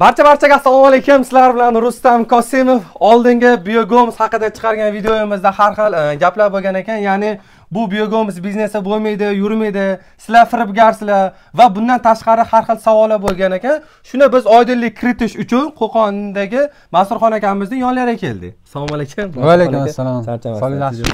barcha barchaga assalomu alaykum sizlar bilan rustam qosimov oldingi biogoms haqida chiqargan videomizda har xil e, gaplar bo'lgan ekan ya'ni bu biogoms biznesi bo'lmaydi yurmaydi sizlar firibgarsizlar va bundan tashqari har xil savollar bo'lgan ekan shuni biz oydinlik kiritish uchun qo'qondagi masurxon akamizni yonlariga keldik assalomu alaykum vaalaykum assalom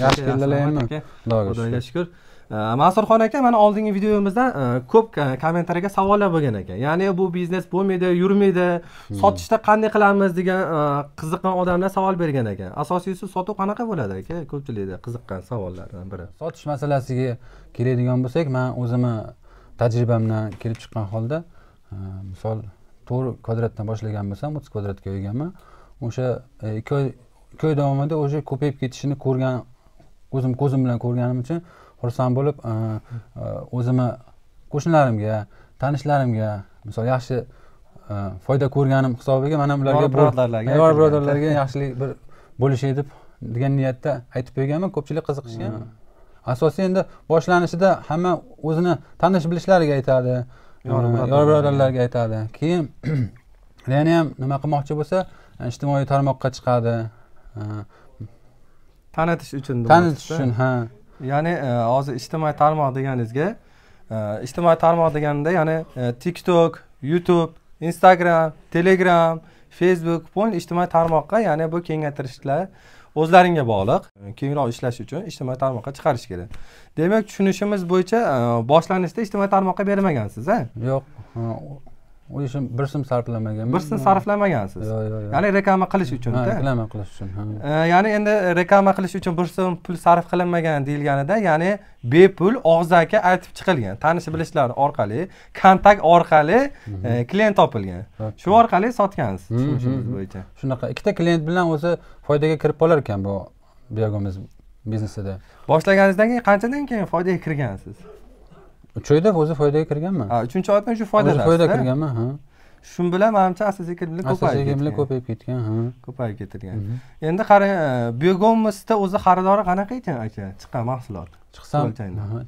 yaxshi keldilarmi xudoga shukur Э, masurxon aka mana oldingi videomizda э, ko'p e, kommentariyga savollar bo'lgan ekan ya'ni bu biznes bo'lmaydi yurmaydi hmm. sotishda qanday qilamiz degan e, qiziqqan odamlar savol bergan ekan asosiysi sotuv qanaqa bo'ladi aka ko'pchilikda qiziqqan savollardan biri sotish masalasiga keladigan bo'lsak man o'zimni tajribamdan kelib chiqqan holda e, misol to'rt kvadratdan boshlagan bo'lsam o'ttiz kvadratga o'yganman o'sha ikki oy davomida уже ko'payib ketishini ko'rgan o'zim ko'zim bilan ko'rganim uchun xursand bo'lib e, e, o'zimni qo'shnilarimga tanishlarimga misol yaxshi e, foyda ko'rganim hisobiga mana ularga birodarlarga birodarlarga yaxshilik bir bo'lishay deb degan niyatda aytib qo'yganman ko'pchilik qiziqishgan asosiy endi boshlanishida hamma o'zini tanish bilishlariga aytadi yor birodarlarga aytadi keyin yana ham nima qilmoqchi bo'lsa ijtimoiy tarmoqqa chiqadi tanitish uchun tanitish uchun ha ya'ni e, hozir ijtimoiy tarmoq deganingizga e, ijtimoiy tarmoq deganda ya'ni e, tiktok youtube instagram telegram facebook point ijtimoiy tarmoqqa ya'ni bu kengaytirishlar o'zlaringga bog'liq kengroq ishlash uchun ijtimoiy tarmoqqa chiqarish kerak demak tushunishimiz bo'yicha boshlanishda ijtimoiy tarmoqqa bermagansiz a yo'q o'sha shim bir so'm sarflamaganman bir so'm sarflamagansiz yo'q yo'q ya'ni reklama qilish uchun reklama qilish uchun ya'ni endi reklama qilish uchun bir so'm pul sarf qilinmagan deyilganida ya'ni bepul og'zaki aytib chiqilgan tanish bilishlar orqali kontakt orqali e, klient topilgan shu orqali sotgansiz tushunishimiz bo'yicha shunaqa ikkita klient bilan o'zi foydaga kirib qolar ekan bu biznesida boshlaganingizdan keyin qanchadan keyin foydaga kirgansiz uch oyda o'zi foydaga kirganmi ha uchinchi oydan shu foyda foyda kirganmi ha shu bilan manimcha asta sekin bilan ko'payib sekin bilan ko'payib ketgan ha ko'payib ketilgan mhm. endi qarang e, begomsda o'zi xaridori qanaqa ekan aka chiqqan mahsulot chiqsa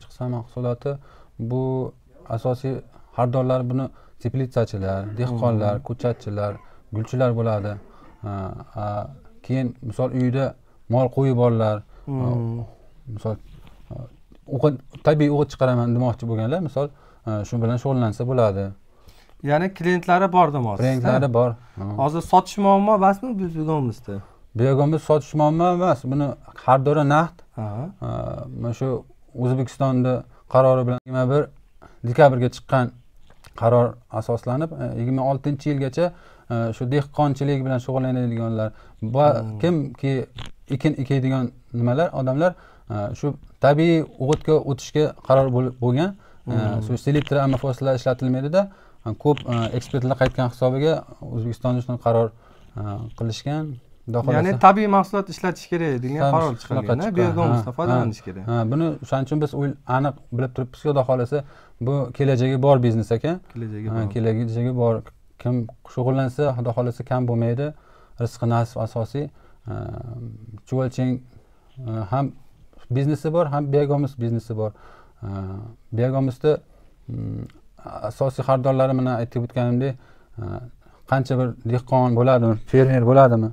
chiqsam mahsuloti bu asosiy xaridorlar buni teplitsachilar dehqonlar mhm. ko'chatchilar gulchilar bo'ladi keyin misol uyida mol qo'yi borlar mhm. misol tabiiy o'g'it chiqaraman demoqchi bo'lganlar misol e, shu bilan shug'ullansa bo'ladi ya'ni klientlari bor demoqchi klientlari bor hozir sotish muammo emasmi biz begonbizda begonbiz sotish muammo emas buni har doim naqd e, mana shu o'zbekistonni qarori bilan yigirma bir dekabrga chiqqan qaror asoslanib e, yigirma oltinchi yilgacha shu dehqonchilik bilan shug'ullanadiganlar va hmm. kimki ekin ekadigan nimalar odamlar shu tabiiy o'g'itga o'tishga qaror bo'lgan selektor amafosilar ishlatilmaydida e, ko'p e, ekspertlar qaytgan hisobiga o'zbekiston uchun qaror e, qilishgan ya'ni tabiiy mahsulot ishlatish kerak degan qaror chiqilgan biogomuzdan foydalanish kerak ha buni shuning uchun biz aniq bilib turibmiz xudo xohlasa bu kelajagi bor biznes ekan kelajagi bor kelajagi bor kim shug'ullansa xudo xohlasa kam bo'lmaydi rizqi nasib asosiy chuvalchang ham biznesi bor ham begomis biznesi bor begomisda mm, asosiy xaridorlari mana aytib o'tganimdek e, qancha bir dehqon bo'ladimi fermer bo'ladimi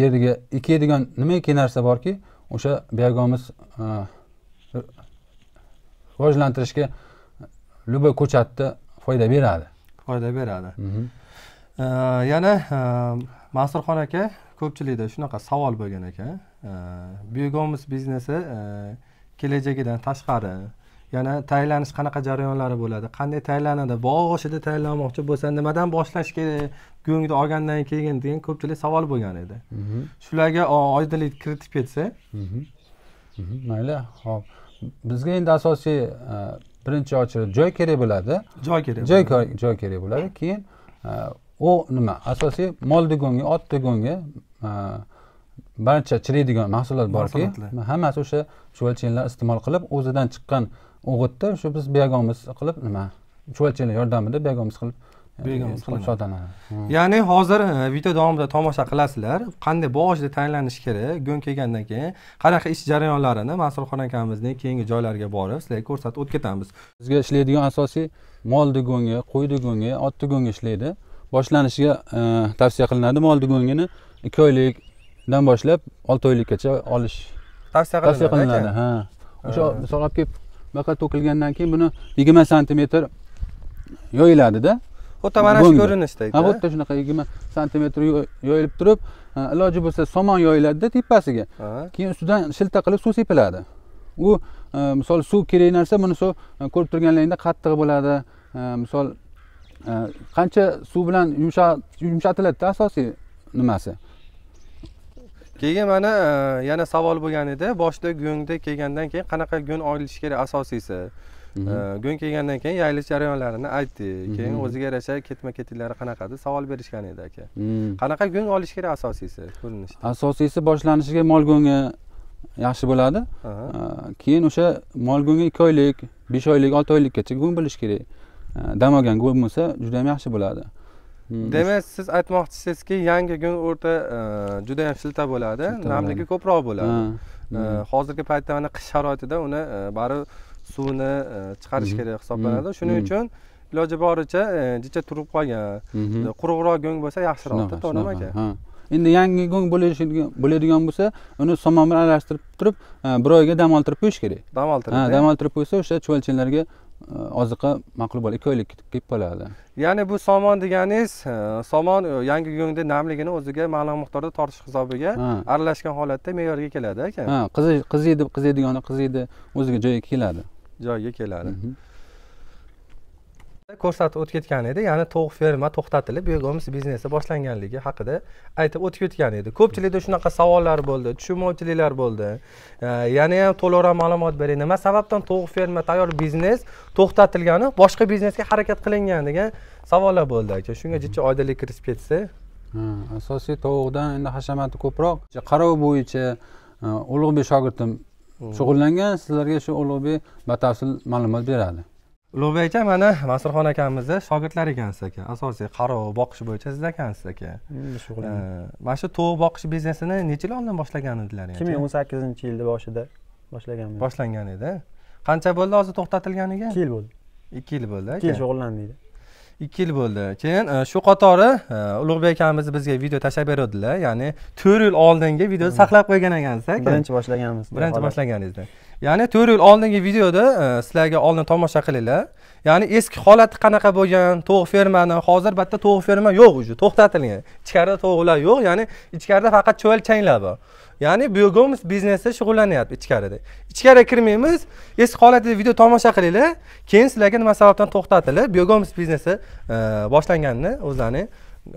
yerga ekadigan nimaiki narsa borki o'sha begomiz e, rivojlantirishga любой ko'chatda foyda beradi foyda beradi mhm. e, yana mansurxon aka ko'pchilikda shunaqa savol bo'lgan ekan buyuk biznesi e, kelajagidan tashqari yana tayinlanish qanaqa jarayonlari bo'ladi qanday tayinlanadi boshida tayinlanmoqchi bo'lsa nimadan boshlash kerak go'ngni olgandan keyin degan ko'pchilik savol bo'lgan edi mhm. shularga oydinlik kiritib ketsak mhm. mhm. mayli ho'p bizga endi asosiy e, birinchi ochilib joy kerak bo'ladi joy kerak joy joy kerak bo'ladi keyin e, u nima asosiy mol go'ngi ot go'ngi barcha chiriydigan mahsulot borki hammasi o'sha chuvalchinlar iste'mol qilib o'zidan chiqqan o'g'itni shu biz begomiz qilib nima chuvalchinlar yordamida begomiz qilib qilib hmm. ya'ni hozir e, video davomida tomosha qilasizlar qanday boshida tayinlanishi kerak go'ng kelgandan keyin qanaqa ish jarayonlarini mansurxon akamizning keyingi joylariga borib sizlarga ko'rsatib o'tib ketamiz bizga ishlaydigan asosiy molni go'ngi qo'yni go'ngi otni go'ngi ishlaydi boshlanishiga e, tavsiya qilinadi molni go'ngini ikki oylik dan boshlab olti oylikkacha olish tavsiya qilinadi tavsiya qilinadi ha o'sha misol olib kelib bunaqa to'kilgandan keyin buni yigirma santimetr yoyiladida xuddi mana shu ko'rinishdagi ha xuddi shunaqa yigirma santimetr yoyilib turib iloji bo'lsa somon yoyiladida tepasiga keyin ustidan shilta qilib suv sepiladi u misol suv kerak narsa buni suv ko'rib turganlaringda qattiq bo'ladi misol qancha suv bilan yumshatiladi asosiy nimasi keyin mana e, yana savol bo'lgan edi boshida go'ngda kelgandan keyin qanaqa go'ng oilish kerak asosiysi mhm. e, go'ng kelgandan keyin yayilish jarayonlarini aytdik mhm. keyin o'ziga yarasha ketma ketliklari deb savol berishgan edi aka hmm. qanaqa go'ng olish kerak asosiysi ko'rinishda asosiysi boshlanishiga mol go'ngi yaxshi bo'ladi e, keyin o'sha mol go'ngi ikki oylik besh oylik olti oylikkacha go'ng bo'lishi kerak dam olgan go'ng bo'lsa juda ham yaxshi bo'ladi Hmm. demak siz aytmoqchisizki yangi kun o'rta e, juda ham shilta bo'ladi namligi ko'proq bo'ladi e, hmm. hozirgi paytda mana qish sharoitida uni e, baribir suvni chiqarish hmm. kerak hisoblanadi shuning uchun iloji boricha jicha turib qolgan mhm. quruqroq go'ng bo'lsa yaxshiroqda to'g'rimi aka endi yangi go'ng bo'ladigan bo'lsa uni somon bilan aralashtirib turib bir oyga dam oltirib qo'yish kerak dam oltirib dam oltirib qo'ysa o'sha chuvalchinlarga Э, oziqa maqul bo'ladi ikki oylik kelib qoladi ya'ni bu somon deganingiz e, somon e, yangi go'ngda namligini o'ziga ma'lum miqdorda tortish hisobiga aralashgan holatda me'yorga keladi aka ha qiziydi qiziydigani qiziydi o'ziga joyiga keladi joyiga keladi mhm. ko'rsatib o'tib ketgan edi ya'ni tovuq ferma to'xtatilib begomiz biznesi boshlanganligi haqida aytib o'tib ketgan edi ko'pchilikda shunaqa savollar bo'ldi tushunmovchiliklar bo'ldi yana ham to'liqroq ma'lumot bering nima sababdan tovuq ferma tayyor biznes to'xtatilgani boshqa biznesga harakat qilingan degan savollar bo'ldi aka shunga jiddiy oydinlik kiritib ketsa asosiy tovuqdan endi hashamati ko'proq qarov bo'yicha e, ulug'bek shogirdim hmm. shug'ullangan sizlarga shu ulug'bek batafsil ma'lumot beradi ulug'bek aka mana mansurxon akamizni shogirdlari ekansiz aka asosiy qarov boqish bo'yicha siz ekansiz aka mana shu tovuq boqish biznesini necha yil oldin boshlagan edilar ikki ming o'n sakkizinchi yilni boshida boshlaganman boshlangan edi qancha bo'ldi hozir to'xtatilganiga ikki yil bo'ldi ikki yil bo'ldi ikki yil shug'ullandinglar ikki yil bo'ldi keyin e, shu qatori e, ulug'bek akamiz bizga video tashlab beruvdilar ya'ni to'rt yil oldingi videoni saqlab qo'ygan ekansiz aka birinchi boshlaganmiz birinchi boshlaganingizda ya'ni to'rt yil oldingi videoda e, sizlarga oldin tomosha qilinglar ya'ni eski holati qanaqa bo'lgan to'g'i fermani hozir bu yerda ferma yo'q уже to'xtatilgan ichkarida to'g'rilar yo'q ya'ni ichkarida faqat changlar bor ya'ni biogomuz biznesi shug'ullanyapti ichkarida ichkariga kirmaymiz eski holatida video tomosha qilinglar keyin sizlarga nima sababdan to'xtatilib biogomuz biznesi e, boshlanganini o'zlarini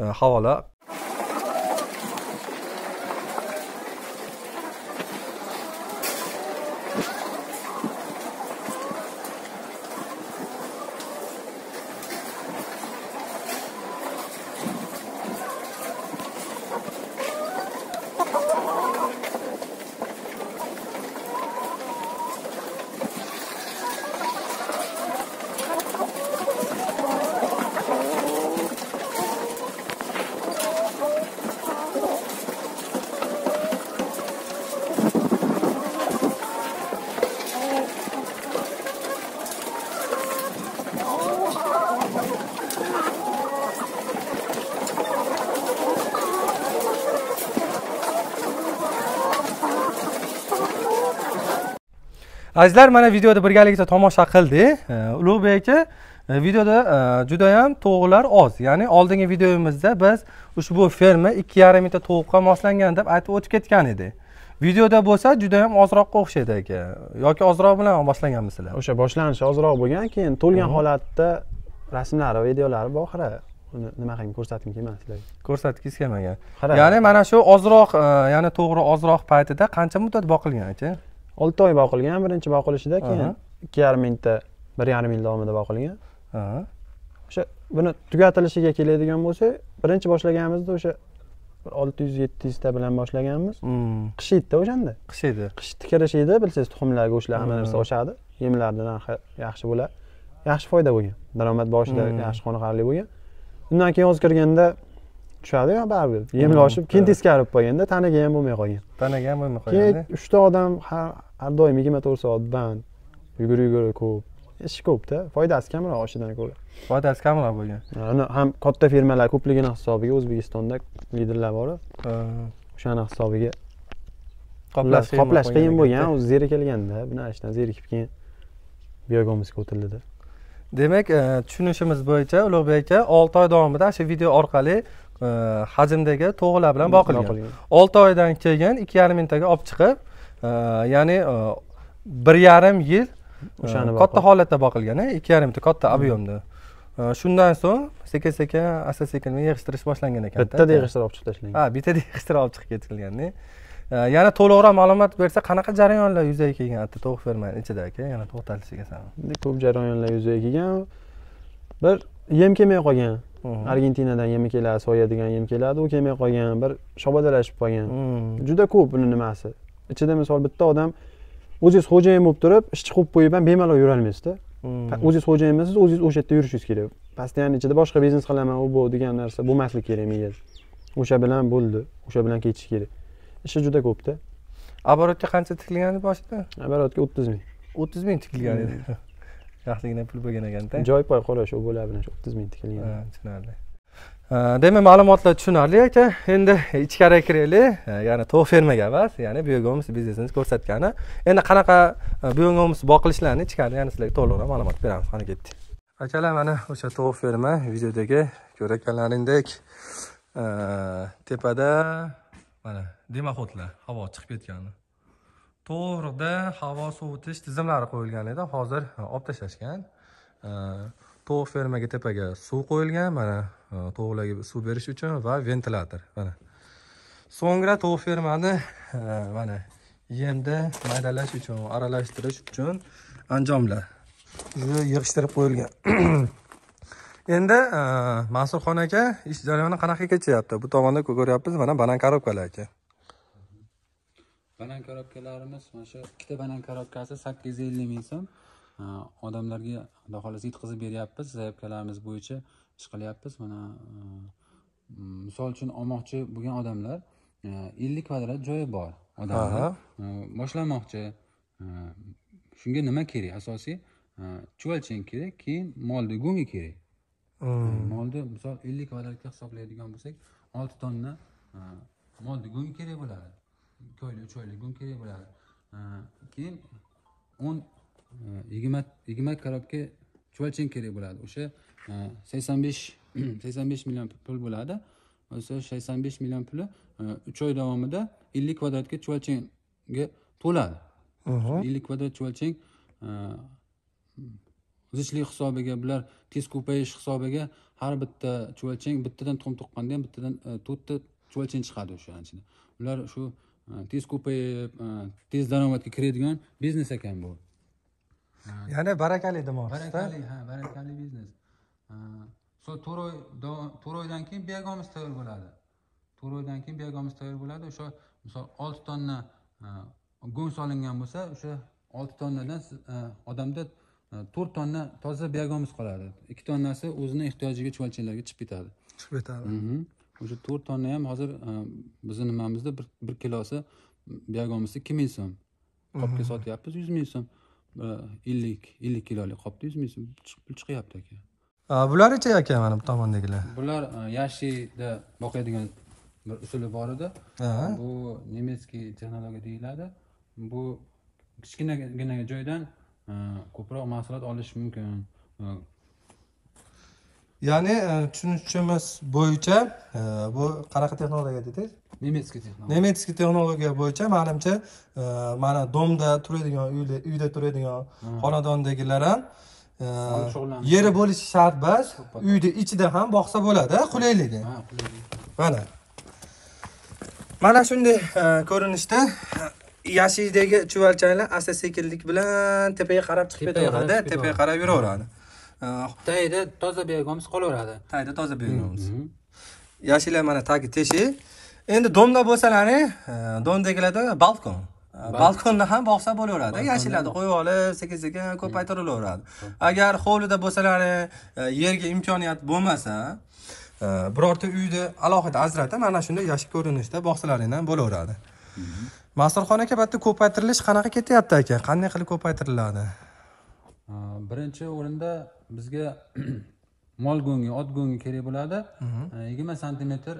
e, havola azizlar mana videoda birgalikda tomosha qildik ulug'bek aka e, videoda e, judayam tovuqlar oz ya'ni oldingi videomizda biz ushbu ferma ikki yarim mingta tovuqqa moslangan deb aytib o'tib ketgan edik videoda bo'lsa judayam ozroqqa o'xshaydi aka yoki ozroq bilan boshlaganmisizlar o'sha boshlanishi ozroq bo'lgan keyin to'lgan holatda rasmlari videolari bor nima qilgim ko'rsatgim kelmadi sizlarga ko'rsatgingiz kelmagan ya'ni mana shu ozroq e, ya'ni to'g'ri ozroq paytida qancha muddat boqilgan aka olti oy boqilgan birinchi boqilishida keyin ikki yarim mingta bir yarim yil davomida boqilgan o'sha buni tugatilishiga keladigan bo'lsak birinchi boshlaganimizda o'sha olti yuz yetti yuzta bilan boshlaganmiz hmm. qish edida o'shanda qish edi qishni kirish edi bilsangiz tuxumlar go'shtlar hamma narsa oshadi yemlarni narxi yaxshi bo'lar yaxshi foyda bo'lgan daromad boshida hmm. yaxshi qoniqarli bo'lgan undan keyin yoz kirganda tushadi yo baribir yemni oshib keyin teskari olib qo'yganda tanaga ham bo'lmay qolgan tanaga ham bo'lmay qolgan keyin uchta odam har doim yigirma to'rt soat band yugur yugur ko'p ish ko'pda foydasi kamroq oshidan ko'ra foydasi kamroq bo'lgan uni ham katta firmalar ko'pligini hisobiga o'zbekistonda liderlar bor o'shani hisobiga qoplash qiyin bo'lgan o'zi zerikilganda bunaqa zerikib keyin biyogomizga o'tildida demak e, tushunishimiz bo'yicha ulug'bek aka olti oy davomida shu video orqali Э, hajmdagi to'g'ilar bilan boqilgan olti oydan keyin ikki yarim mingtaga olib chiqib e, ya'ni e, bir yarim yil e, o'shani katta holatda boqilgan ikki yarim mingta katta объемda hmm. shundan so'ng sekin sekin asta sekin yig'ishtirish boshlangan ekan bittada yig'ishtirib olib chiqib tashlangan ha bittada yig'ishtirib olib chiqib ketilganda yana to'liqroq ma'lumot bersa qanaqa jarayonlar yuzaga kelgan atta tovuq fermani ichida aka yana to'xtalishga sal ko'p jarayonlar yuzaga kelgan bir yem kelmay qolgan argentinadan yem keladi soyadigan yem keladi u kelmay qolgan bir shobadalashib qolgan hmm. juda ko'p uni nimasi ichida misol bitta odam o'zingiz xo'jayin bo'lib turib ishchi qilib qo'yib ham bemalol yurolmaysizda hmm. o'ziz xo'jayin emasiz o'ziz o'sha yerda yurishingiz kerak постоянно ichida boshqa biznes qilaman u bu degan narsa bo'lmasligi kerak menga o'sha bilan bo'ldi o'sha bilan ketish kerak ishi juda ko'pda оборотga qancha tikilgan edi boshida оборотga o'ttiz ming o'ttiz ming tikilgan edi hmm. yaxshigina pul bo'lgan ekanda joy poy xolos u bo'lar bilan shu o'ttiz ming tikilgan tushunarli demak ma'lumotlar tushunarli aka endi ichkariga kiraylik ya'ni tovuq fermaga emas ya'ni biogomuz biznesini ko'rsatgani endi qanaqa biogomuz boqilishlarni ichkarida yana sizlarga to'liqroq ma'lumot beramiz qani ketdik akalar mana o'sha tovuq ferma videodagi ko'rayotganlaringdek tepada mana demaxotlar havo chiqib ketgani to'g'rida havo sovutish tizimlari qo'yilgan edi hozir e, olib tashlashgan e, tovuq fermaga tepaga suv qo'yilgan mana e, tovuqlarga suv berish uchun va ventilyator mana so'ngra tovuq fermani mana yemda maydalash uchun aralashtirish uchun anjomlar yig'ishtirib qo'yilgan endi mansurxon aka ish jarayoni qanaqa kechyapti bu tomonda ko'ryapmiz mana banan korobkalar aka banan korobkalarimiz mana shu ikkita banan korobkasi sakkiz yuz ellik ming so'm odamlarga xudo xohlasa yetkazib beryapmiz zaявкаlarimiz bo'yicha ish qilyapmiz mana e, mm, misol uchun olmoqchi bo'lgan odamlar e, ellik kvadrat joyi bor odamlar e, boshlamoqchi shunga nima kerak asosiy chuvalchang kerak keyin molni go'ngi kerak hmm. molni misol ellik kvadratga hisoblaydigan bo'lsak olti tonna molni go'ngi kerak bo'ladi ikki oylik uch oylik gun kerak bo'ladi keyin o'n e, yigirma yigirma korobka chuvalchang kerak bo'ladi o'sha e, sakson besh sakson besh million pul bo'ladi o'sha sakson besh million puli e, uch oy davomida ellik kvadratga chuvalchangga to'ladi ellik kvadrat chuvalchang zichlik hisobiga bular tez ko'payish hisobiga har bitta chuvalchang bittadan tuxum tuqqanda ham bittadan to'rtta chuvalchang chiqadi o'sha ichida ular shu tez ko'payib tez daromadga kiradigan biznes ekan bu ya'ni barakali demoqchi barakali ha barakali biznes сол to'rt oy to'rt oydan keyin begomiz tayyor bo'ladi to'rt oydan keyin begomiz tayyor bo'ladi o'sha misol olti tonna go'ng solingan bo'lsa o'sha olti tonnadan odamda to'rt tonna toza begomiz qoladi ikki tonnasi o'zini ehtiyojiga chuvalchinlarga chiqib ketadi chiqib ketadi mhm. o'sha to'rt tonna ham hozir e, bizni nimamizda bir kilosi biyagomisi ikki ming so'm qopga sotyapmiz yuz ming so'm e, ellik ellik kilolik qopda yuz ming so'm pul chiqyapti aka bularichi aka mana bu tomondagilar bular e, yashida boqadigan bir usuli bor edi bu немецкий texnologiya deyiladi bu kichkinagina joydan ko'proq mahsulot olish mumkin ya'ni e, tushunishimiz bo'yicha e, bu qanaqa texnologiya dedingiz nemetskiy texnologiya nemetskiy texnologiya bo'yicha manimcha e, mana domda turadigan uyda turadigan xonadondagilar ham yeri bo'lishi shart emas uyni ichida ham boqsa bo'ladi qulayligi mana mana shunday ko'rinishda yashikdagi chuvalchanglar asta sekinlik bilan tepaga qarab chiqib ketaveradi tepaga qarab yuraveradi tagida toza biyogamiz qolaveradi tagida toza biyogamiz mm-hmm. yashillar mana tagi teshik endi domda bo'lsalari e, domdagilarda balkon e, balkonda ham bog'sa bo'laveradi yashillarni qo'yib olib sekin sekin ko'paytirilaveradi agar hovlida bo'lsalari e, yerga imkoniyat bo'lmasa birorta uyni alohida ajratib mana shunday yashil ko'rinishda boqsalaring ham bo'laveradi masturxon aka bu yerda ko'paytirilish qanaqa ketyapti aka qanday qilib ko'paytiriladi birinchi o'rinda bizga mol go'ngi ot go'ngi kerak bo'ladi mhm. yigirma santimetr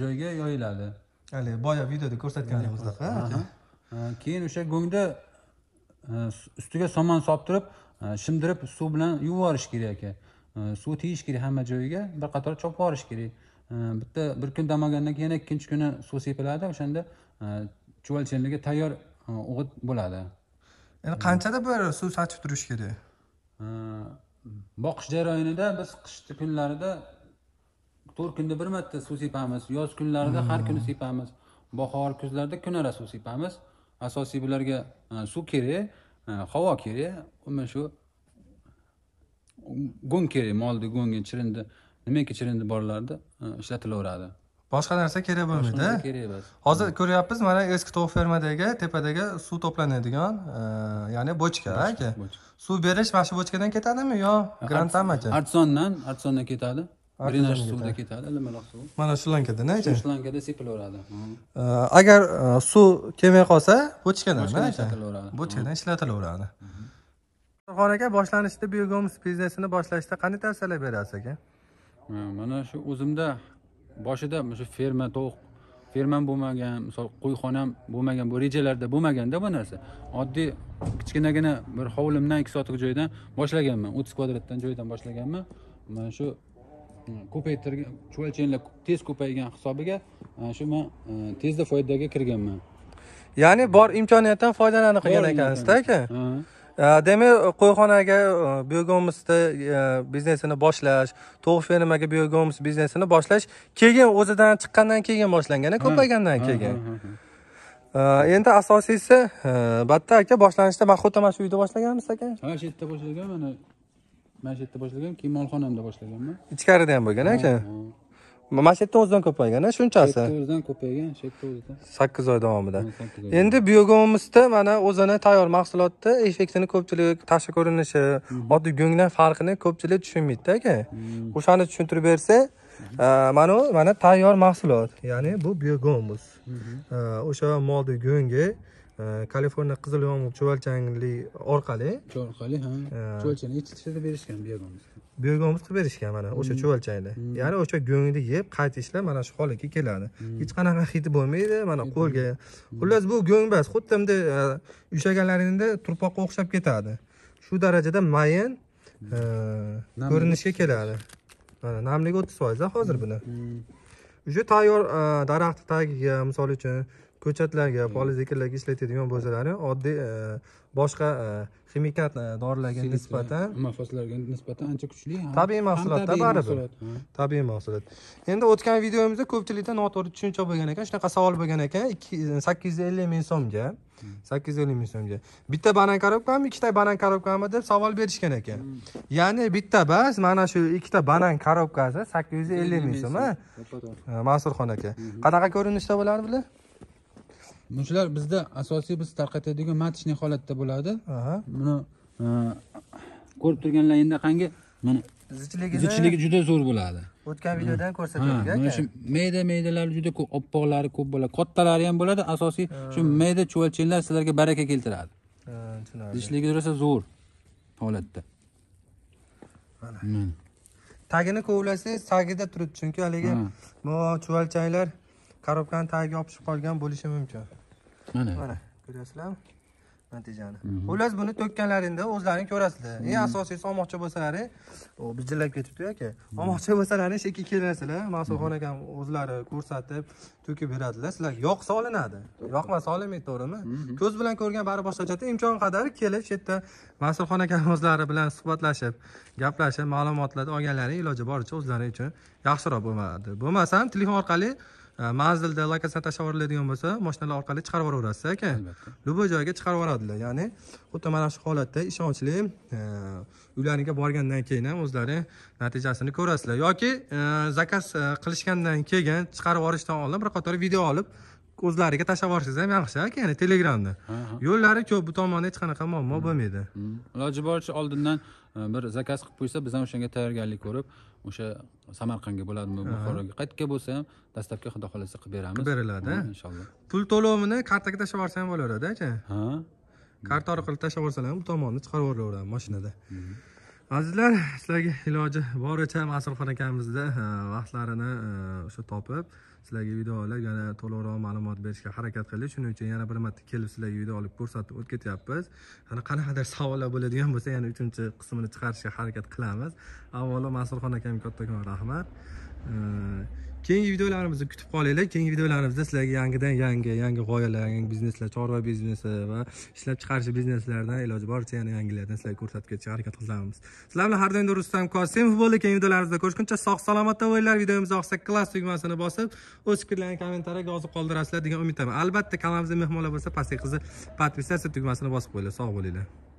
joyga yoyiladi haligi boya videoda ko'rsatganimizdek keyin o'sha go'ngda ustiga somon solib turib shimdirib suv bilan yuvib yuborish kerak aka suv tegish kerak hamma joyiga bir qator chopib yuborish kerak bitta bir kun dam olgandan keyin ikkinchi kuni suv sepiladi o'shanda chuvalchinlarga tayyor o'g'it bo'ladi endi qanchada bir suv sochib turish kerak boqish jarayonida biz qishni kunlarida to'rt kunda bir marta suv sepamiz yoz kunlarida har kuni sepamiz bahor kuzlarda kunora suv sepamiz asosiy bularga suv kerak havo kerak mana shu go'ng kerak molni go'ngi chirindi nimaki chirindi borlarda ishlatilaveradi boshqa narsa kerak bo'lmaydi kerak emas hozir hmm. ko'ryapmiz mana eski tovuq fermadagi tepadagi suv to'planadigan e, ya'ni bochka aka suv berish mana shu bochkadan ketadimi yo grantami aka artsondan artsondan ketadi drenaj suvda ketadi limaloq hmm. e, e, suv mana shlankadan aka shlankada sepilaveradi agar suv kelmay qolsa bochkadan bochkadan ishlatilaveradi hmm. ilhon aka boshlanishda biogoms biznesini boshlashda qanday tavsiyalar berasiz aka mana shu o'zimda boshida o'sha ferma tovuq fermam bo'lmagan misol qo'yxonam bo'lmagan bu rejalarda bo'lmaganda bu narsa oddiy kichkinagina bir hovlimdan ikki sotix joydan boshlaganman o'ttiz kvadratdan joydan boshlaganman mana shu e, ko'paytirgan chuvalchenlar tez ko'paygan hisobiga mana shu man e, tezda foydaga kirganman ya'ni bor imkoniyatdan foydalanib qilgan ekansizda aka Э, demak э, qo'yxonaga э, aka biznesini boshlash tovuq fermaga biogomus biznesini boshlash keyin o'zidan chiqqandan keyin boshlangan ko'paygandan keyin endi asosiysi batta aka boshlanishda man xuddi mana shu uyda boshlaganmiz aka ha shu yerda boshlagan mana mana shu yerda boshlagan keyin molxonamda boshlaganman ichkarida ham bo'lgan aka mana shu yerda o'zidan ko'paygana shunchasi shu yerda o'zidan ko'paygan shu yerda o'zidan sakkiz oy davomida endi biogomizda mana o'zini tayyor mahsulotni effektini ko'pchilik tashqi ko'rinishi mhm. oddiy go'ngdan farqini ko'pchilik tushunmaydida aka mhm. o'shani tushuntirib bersa mhm. mana mana tayyor mahsulot ya'ni bu biogomus o'sha molni go'ngi kaliforniya qizil yomg'ir chuvalchangli orqali orqali ha chuvalchani yetishtirib berishgan biogomus berganimiz qilib berishgan mana o'sha mm. chuvalchangni mm. ya'ni o'sha go'ngni yeb qaytishlar mana shu holatga keladi mm. hech qanaqa hidi bo'lmaydi mana qo'lga xullas bu go'ngmas xuddi bunday e, ushlaganlaringda turpoqqa o'xshab ketadi shu darajada mayin e, ko'rinishga keladi mana namligi o'ttiz foizda hozir buni уже tayyor e, daraxtni tagiga misol uchun ko'chatlarga hmm. ekinlarga ishlatadigan bo'lsalaring oddiy e, boshqa e, ximikat e, dorilarga nisbatan mafoslarga nisbatan ancha kuchli tabiiy mahsulotda baribir tabiiy mahsulot endi o'tgan videomizda ko'pchilikda noto'g'ri tushuncha bo'lgan ekan shunaqa savol bo'lgan ekan sakkiz yuz ellik ming so'mga hmm. sakkiz yuz ellik ming so'mga bitta banan korobkami ikkita banan korobkami deb savol berishgan ekan hmm. ya'ni bitta bas mana shu ikkita banan korobkasi sakkiz yuz ellik ming so'm mansurxon aka qanaqa ko'rinishda bo'ladi bular shular bizda asosiy biz tarqatadigan matchniy holatda bo'ladi buni e, ko'rib turganlar endi qangi mana zichligi juda zo'r bo'ladi o'tgan videodan ko'rsatdik mana shu mayda maydalari juda ko'p oppoqlari ko'p bo'ladi kattalari ham bo'ladi asosiy shu mayda chuvalchinlar sizlarga baraka keltiradi zichligi rosa zo'r holatda mana tagini kovlasangiz tagida turibdi chunki haligi chuvalchanglar korobkani tagiga yopishib qolgan bo'lishi mumkin mana mana ko'rasizlarmi natijani mhm. xullas buni to'kkanlaringda o'zlaring ko'rasizlar eng mhm. asosiysi olmoqchi bo'lsalaring bijillab ketibdi aka olmoqchi bo'lsalaring shekilli kelasizlar mansurxon mhm. akam o'zlari ko'rsatib to'kib beradilar sizlar yoqsa olinadi yoqmasa olinmaydi to'g'rimi ko'z bilan ko'rgan bari boshqachada imkon qadar kelib shu yerda mansurxon akam o'zlari bilan suhbatlashib gaplashib ma'lumotlar olganlaring iloji boricha o'zlari uchun yaxshiroq bo'ladi bo'lmasam telefon orqali Э, manzilda lokatsiya tashlab yuboriladigan bo'lsa mashinalar orqali chiqarib yuboraverasiz aka albatta любой joyga chiqarib yuboradilar ya'ni xuddi mana shu holatda ishonchli e, uylariga borgandan keyin ham o'zlari natijasini ko'rasizlar yoki e, zakaz e, qilishgandan keyin chiqarib yuborishdan oldin bir qator video olib o'zlariga tashlab yuborsangiz ham yaxshi aka ya'ni telegramni yo'llari ko'p bu tomonda hech qanaqa muammo hmm. bo'lmaydi iloji hmm. boricha oldindan e, bir zakaz qilib qo'ysa biz ham o'shanga tayyorgarlik ko'rib o'sha samarqandga bo'ladimi buxoroga qayerga bo'lsa ham dastlabki xudo xohlasa qilib beramiz qilib beriladi inshaalloh pul to'lovini kartaga tashlab yuborsa ham bo'laveradi aka ha karta orqali tashlab yuborsalar bu tomonda chiqarib yuboraveradi mashinada hmm. azizlar sizlarga iloji boricha masulxon akamizni vaqtlarini o'sha e, topib sizlarga video olib yana to'liqroq ma'lumot berishga harakat qildik shuning uchun yana bir marta kelib sizlarga video olib ko'rsatib o'tib ketyapmiz ana qanaqadir savollar bo'ladigan bo'lsa yana uchinchi qismini chiqarishga harakat qilamiz avvalo masulxon akam kattakon rahmat e, keyingi videolarimizni kutib qolinglar keyingi videolarimizda sizlarga yangidan yangi yangi g'oyalar yangi bizneslar chorva biznesi va ishlab chiqarish bizneslaridan iloji boricha yana yangilardan sizlarga ko'rsatib ketishga harakat qilamiz sizlar bilan har doimda rustam kosimov bo'ldi keyingi videolarimizda ko'rishguncha sog' salomatda bo'linglar videomizni oqsa klass tugmasini bosib o'z fikrlaringizni kommentariyaga yozib qoldirasizlar degan umiddaman albatta kanalimizda mehmonlar bo'lsa pastga qizil подписаться tugmasini bosib qo'yinglar sog' bo'linglar